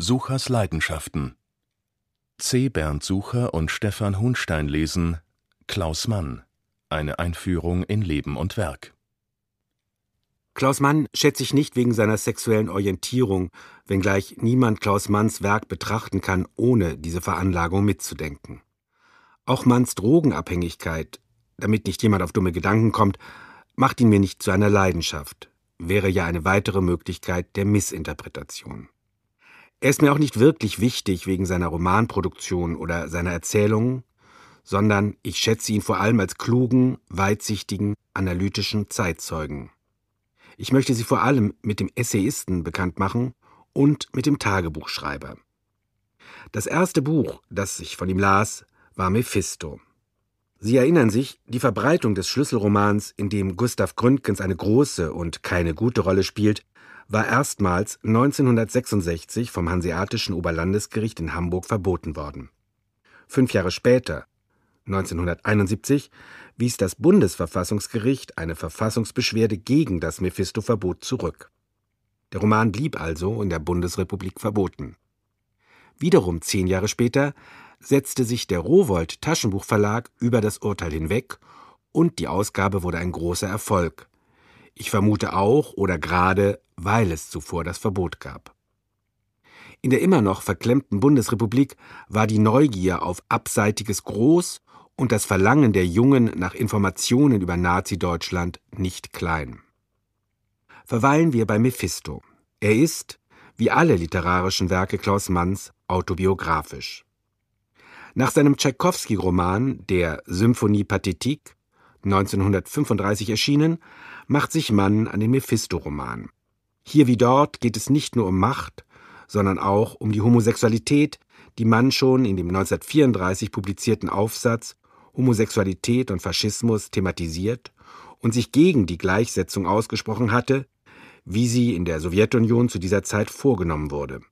Suchers Leidenschaften. C. Bernd Sucher und Stefan Hunstein lesen Klaus Mann. Eine Einführung in Leben und Werk. Klaus Mann schätze ich nicht wegen seiner sexuellen Orientierung, wenngleich niemand Klaus Manns Werk betrachten kann, ohne diese Veranlagung mitzudenken. Auch Manns Drogenabhängigkeit, damit nicht jemand auf dumme Gedanken kommt, macht ihn mir nicht zu einer Leidenschaft, wäre ja eine weitere Möglichkeit der Missinterpretation. Er ist mir auch nicht wirklich wichtig wegen seiner Romanproduktion oder seiner Erzählungen, sondern ich schätze ihn vor allem als klugen, weitsichtigen, analytischen Zeitzeugen. Ich möchte Sie vor allem mit dem Essayisten bekannt machen und mit dem Tagebuchschreiber. Das erste Buch, das ich von ihm las, war Mephisto. Sie erinnern sich, die Verbreitung des Schlüsselromans, in dem Gustav Gründgens eine große und keine gute Rolle spielt, war erstmals 1966 vom Hanseatischen Oberlandesgericht in Hamburg verboten worden. Fünf Jahre später, 1971, wies das Bundesverfassungsgericht eine Verfassungsbeschwerde gegen das Mephisto-Verbot zurück. Der Roman blieb also in der Bundesrepublik verboten. Wiederum zehn Jahre später setzte sich der Rowold Taschenbuchverlag über das Urteil hinweg und die Ausgabe wurde ein großer Erfolg. Ich vermute auch oder gerade weil es zuvor das Verbot gab. In der immer noch verklemmten Bundesrepublik war die Neugier auf Abseitiges groß und das Verlangen der Jungen nach Informationen über Nazi-Deutschland nicht klein. Verweilen wir bei Mephisto. Er ist, wie alle literarischen Werke Klaus Manns, autobiografisch. Nach seinem Tschaikowski-Roman, der Symphonie Pathetik, 1935 erschienen, macht sich Mann an den Mephisto-Roman, hier wie dort geht es nicht nur um Macht, sondern auch um die Homosexualität, die man schon in dem 1934 publizierten Aufsatz Homosexualität und Faschismus thematisiert und sich gegen die Gleichsetzung ausgesprochen hatte, wie sie in der Sowjetunion zu dieser Zeit vorgenommen wurde.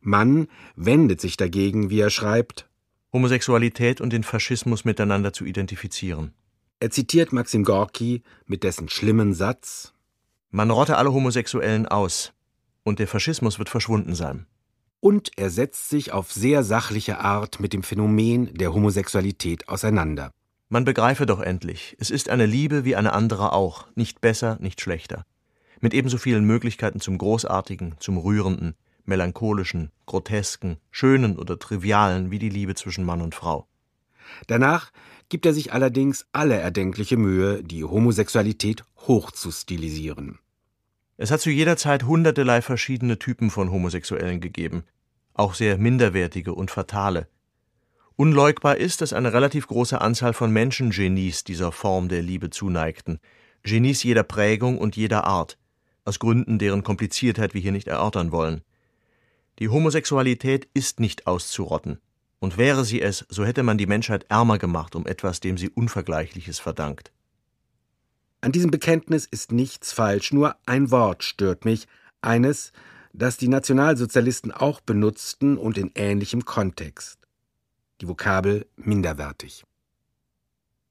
Mann wendet sich dagegen, wie er schreibt, Homosexualität und den Faschismus miteinander zu identifizieren. Er zitiert Maxim Gorki mit dessen schlimmen Satz man rotte alle Homosexuellen aus. Und der Faschismus wird verschwunden sein. Und er setzt sich auf sehr sachliche Art mit dem Phänomen der Homosexualität auseinander. Man begreife doch endlich, es ist eine Liebe wie eine andere auch, nicht besser, nicht schlechter. Mit ebenso vielen Möglichkeiten zum Großartigen, zum Rührenden, Melancholischen, Grotesken, Schönen oder Trivialen wie die Liebe zwischen Mann und Frau. Danach gibt er sich allerdings alle erdenkliche Mühe, die Homosexualität hochzustilisieren. Es hat zu jeder Zeit hundertelei verschiedene Typen von Homosexuellen gegeben, auch sehr minderwertige und fatale. Unleugbar ist, dass eine relativ große Anzahl von Menschen Genies dieser Form der Liebe zuneigten, Genies jeder Prägung und jeder Art, aus Gründen, deren Kompliziertheit wir hier nicht erörtern wollen. Die Homosexualität ist nicht auszurotten. Und wäre sie es, so hätte man die Menschheit ärmer gemacht um etwas, dem sie Unvergleichliches verdankt. An diesem Bekenntnis ist nichts falsch, nur ein Wort stört mich, eines, das die Nationalsozialisten auch benutzten und in ähnlichem Kontext. Die Vokabel minderwertig.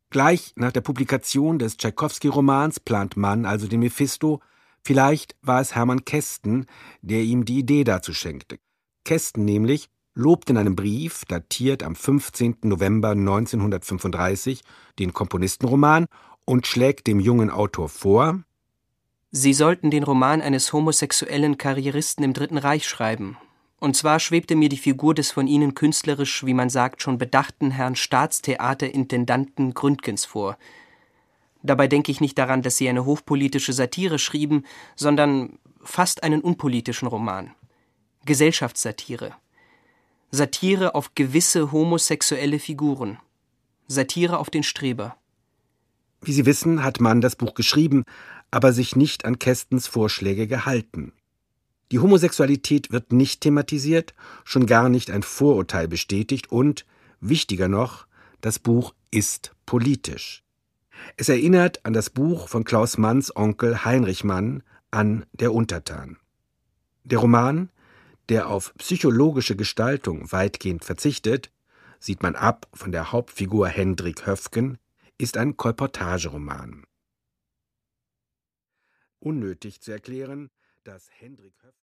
Gleich nach der Publikation des Tschaikowski-Romans plant Mann also den Mephisto, vielleicht war es Hermann Kästen, der ihm die Idee dazu schenkte. Kästen nämlich, lobt in einem Brief, datiert am 15. November 1935, den Komponistenroman und schlägt dem jungen Autor vor, Sie sollten den Roman eines homosexuellen Karrieristen im Dritten Reich schreiben. Und zwar schwebte mir die Figur des von Ihnen künstlerisch, wie man sagt, schon bedachten Herrn Staatstheaterintendanten Gründgens vor. Dabei denke ich nicht daran, dass Sie eine hochpolitische Satire schrieben, sondern fast einen unpolitischen Roman. Gesellschaftssatire Satire auf gewisse homosexuelle Figuren. Satire auf den Streber. Wie Sie wissen, hat Mann das Buch geschrieben, aber sich nicht an Kästens Vorschläge gehalten. Die Homosexualität wird nicht thematisiert, schon gar nicht ein Vorurteil bestätigt und, wichtiger noch, das Buch ist politisch. Es erinnert an das Buch von Klaus Manns Onkel Heinrich Mann an Der Untertan. Der Roman der auf psychologische Gestaltung weitgehend verzichtet, sieht man ab von der Hauptfigur Hendrik Höfgen, ist ein Kolportageroman. Unnötig zu erklären, dass Hendrik Höfgen